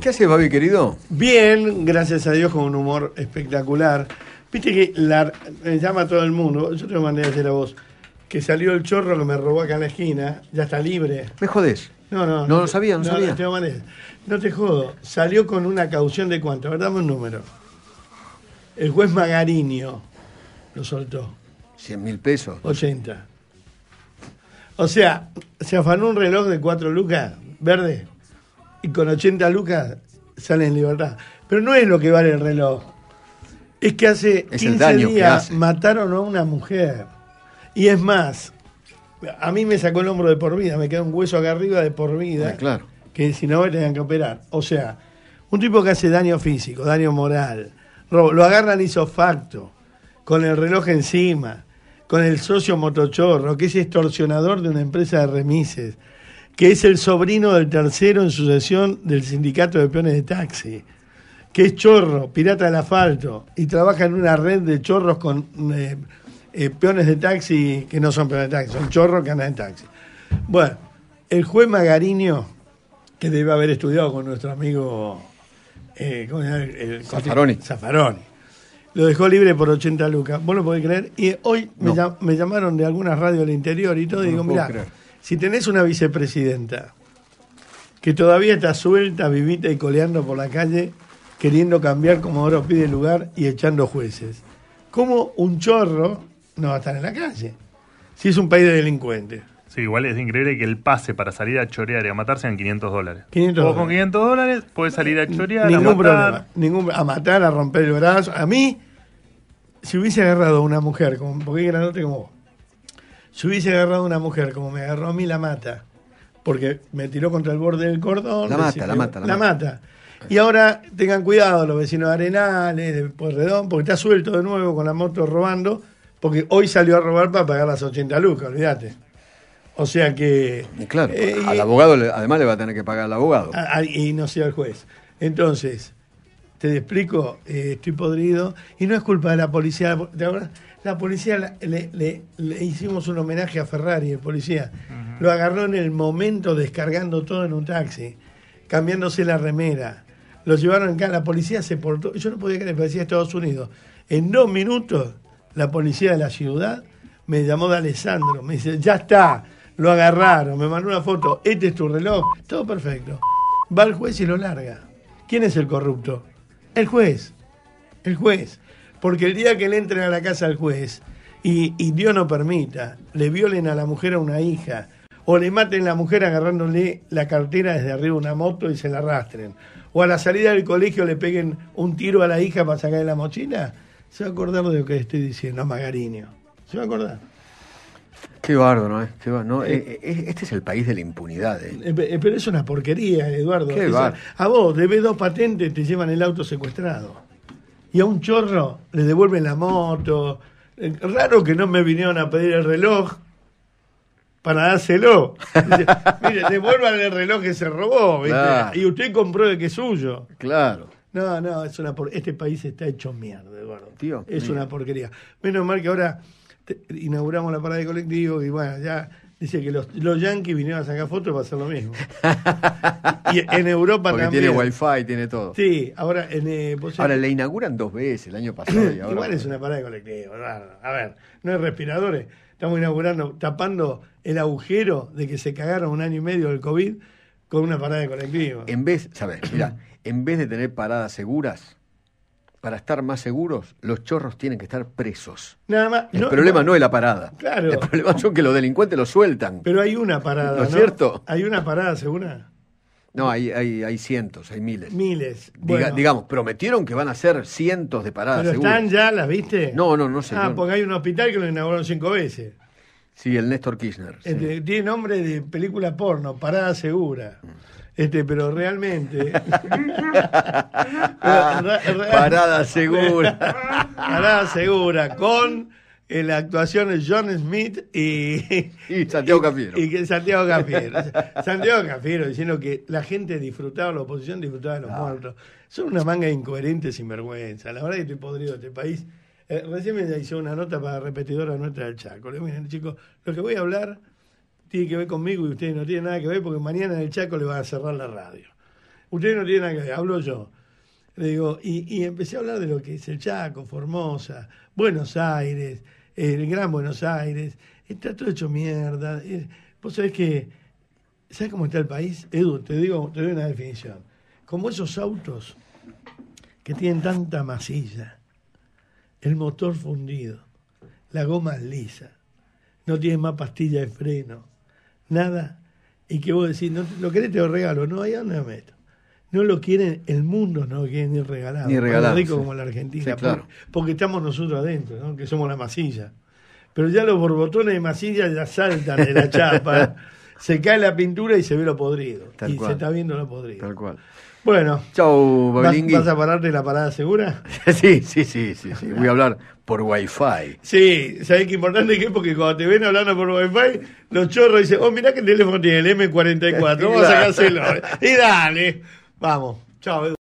¿Qué haces, Babi, querido? Bien, gracias a Dios, con un humor espectacular. Viste que la, llama todo el mundo, yo te lo mandé a decir a vos, que salió el chorro lo me robó acá en la esquina, ya está libre. ¿Me jodés? No, no. No, lo sabía, no, sabía. Te No te jodo, salió con una caución de cuánto, a ver, dame un número. El juez Magariño lo soltó. 100 mil pesos. 80. O sea, se afanó un reloj de cuatro lucas, verde y con 80 lucas sale en libertad. Pero no es lo que vale el reloj. Es que hace 15 días mataron a una mujer. Y es más, a mí me sacó el hombro de por vida, me queda un hueso acá arriba de por vida. Ah, claro. Que si no me tenían que operar. O sea, un tipo que hace daño físico, daño moral, lo agarran isofacto, con el reloj encima, con el socio motochorro, que es extorsionador de una empresa de remises, que es el sobrino del tercero en sucesión del sindicato de peones de taxi, que es chorro, pirata del asfalto, y trabaja en una red de chorros con eh, eh, peones de taxi que no son peones de taxi, son chorros que andan en taxi. Bueno, el juez Magariño, que debe haber estudiado con nuestro amigo eh, ¿cómo se llama? Zaffaroni. Lo dejó libre por 80 lucas. Vos lo podés creer. Y hoy me, llamaron de algunas radios del interior y todo. y digo, mira, si tenés una vicepresidenta que todavía está suelta, vivita y coleando por la calle, queriendo cambiar como ahora pide el lugar y echando jueces, ¿cómo un chorro no va a estar en la calle? Si es un país de delincuentes. Sí, igual es increíble que el pase para salir a chorear y a matarse en 500 dólares. Vos con 500 dólares puedes salir a chorear, a matar. a matar, a romper el brazo. A mí, si hubiese agarrado una mujer como un poquito grandote como vos, si hubiese agarrado una mujer como me agarró a mí la mata, porque me tiró contra el borde del cordón. La mata, la mata, la, la mata. Y ahora tengan cuidado los vecinos de Arenales, de Puerredón, porque está suelto de nuevo con la moto robando, porque hoy salió a robar para pagar las 80 lucas, olvídate. O sea que. claro, eh, al abogado además le va a tener que pagar al abogado. Ah, ah, y no sea el juez. Entonces, te explico, eh, estoy podrido, y no es culpa de la policía. la policía le, hicimos un homenaje a Ferrari, el policía. Lo agarró en el momento descargando todo en un taxi, cambiándose la remera. Lo llevaron acá, la policía se portó. Yo no podía creer, parecía Estados Unidos. En dos minutos, la policía de la ciudad me llamó de Alessandro, me dice, ya está, lo agarraron, me mandó una foto, este es tu reloj, todo perfecto. Va el juez y lo larga. ¿Quién es el corrupto? El juez, el juez. Porque el día que le entren a la casa al juez y, Dios no permita, le violen a la mujer a una hija o le maten a la mujer agarrándole la cartera desde arriba de una moto y se la arrastren o a la salida del colegio le peguen un tiro a la hija para sacarle la mochila, se va a acordar de lo que estoy diciendo, Magariño. Se va a acordar. Qué ¿no? Eh, eh, eh, este es el país de la impunidad. Pero es una porquería, Eduardo. a vos debes dos patentes, te llevan el auto secuestrado. Y a un chorro le devuelven la moto. Raro que no me vinieron a pedir el reloj para dárselo. Mire, devuelvan el reloj que se robó. ¿viste? Y usted compruebe que es suyo. Claro. No, no, es una este país está hecho mierda, Eduardo. Tío, es una porquería. Menos mal que ahora inauguramos la parada de colectivo y bueno, ya dice que los, los yankees vinieron a sacar fotos para hacer lo mismo. y en Europa también. Tiene wifi, tiene todo. Sí, ahora en eh, Ahora le inauguran dos veces el año pasado. Y ahora... Igual es una parada de colectivo, a ver, no hay respiradores. Estamos inaugurando, tapando el agujero de que se cagaron un año y medio del COVID con una parada de colectivo. En vez, sabes, mira, en vez de tener paradas seguras, para estar más seguros, los chorros tienen que estar presos. Nada más. El problema no, es la parada. Claro. El problema son que los delincuentes los sueltan. Pero hay una parada. ¿No es cierto? Hay una parada, segura. No, hay, hay, hay cientos, hay miles. Miles. Digamos, prometieron que van a ser cientos de paradas. están ya, las viste? No, no, no sé. Ah, porque hay un hospital que lo inauguraron cinco veces. Sí, el Néstor Kirchner. Este, Tiene nombre de película porno, Parada Segura. Este, pero realmente. Ah, parada Segura. parada Segura, con eh, la actuación de John Smith y, y Santiago Cafiero. Y, Santiago Cafiero. Santiago Cafiero diciendo que la gente disfrutaba, la oposición disfrutaba de los ah. muertos. Son una manga incoherente sin vergüenza. La verdad que estoy podrido de este país. Eh, recién me hizo una nota para repetidora nuestra del Chaco. Le digo, miren, chicos, lo que voy a hablar tiene que ver conmigo y ustedes no tienen nada que ver porque mañana en el Chaco le van a cerrar la radio. Ustedes no tienen nada que ver, hablo yo. Le digo, y, empecé a hablar de lo que es el Chaco, Formosa, Buenos Aires, el Gran Buenos Aires. Está todo hecho mierda. Eh, vos sabés que, ¿sabés cómo está el país? Edu, te digo, te doy una definición. Como esos autos que tienen tanta masilla el motor fundido, la goma lisa, no tiene más pastilla de freno, nada. Y que vos decís, no, lo querés te lo regalo, no, ahí donde me meto. No lo quieren, el mundo no lo quiere ni regalado. Ni regalado. rico como la Argentina. porque, estamos nosotros adentro, ¿no? que somos la masilla. Pero ya los borbotones de masilla ya saltan de la chapa. se cae la pintura y se ve lo podrido. y se está viendo lo podrido. Tal cual. Bueno. Chau, ¿vas, ¿Vas a pararte la parada segura? sí, sí, sí, sí, Voy a hablar por Wi-Fi. Sí, ¿sabés qué importante es? Porque cuando te ven hablando por Wi-Fi, los chorros dicen, oh, mirá que el teléfono tiene el M44, vamos a sacárselo. y dale. Vamos. Chao.